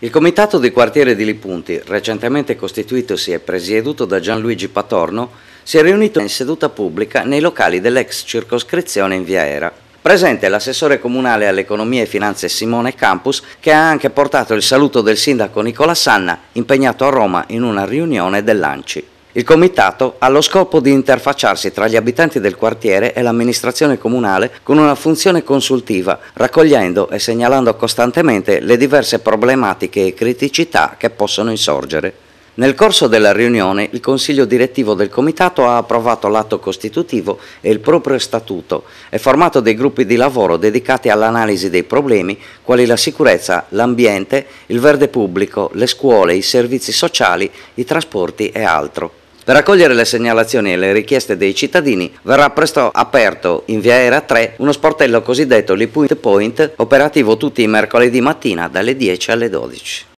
Il comitato di quartiere di Lipunti, recentemente costituitosi e presieduto da Gianluigi Patorno, si è riunito in seduta pubblica nei locali dell'ex circoscrizione in Via Era. Presente l'assessore comunale all'economia e finanze Simone Campus, che ha anche portato il saluto del sindaco Nicola Sanna, impegnato a Roma in una riunione dell'ANCI. Il comitato ha lo scopo di interfacciarsi tra gli abitanti del quartiere e l'amministrazione comunale con una funzione consultiva, raccogliendo e segnalando costantemente le diverse problematiche e criticità che possono insorgere. Nel corso della riunione il Consiglio direttivo del Comitato ha approvato l'atto costitutivo e il proprio statuto e formato dei gruppi di lavoro dedicati all'analisi dei problemi quali la sicurezza, l'ambiente, il verde pubblico, le scuole, i servizi sociali, i trasporti e altro. Per raccogliere le segnalazioni e le richieste dei cittadini verrà presto aperto in via Era 3 uno sportello cosiddetto Lipunt Point operativo tutti i mercoledì mattina dalle 10 alle 12.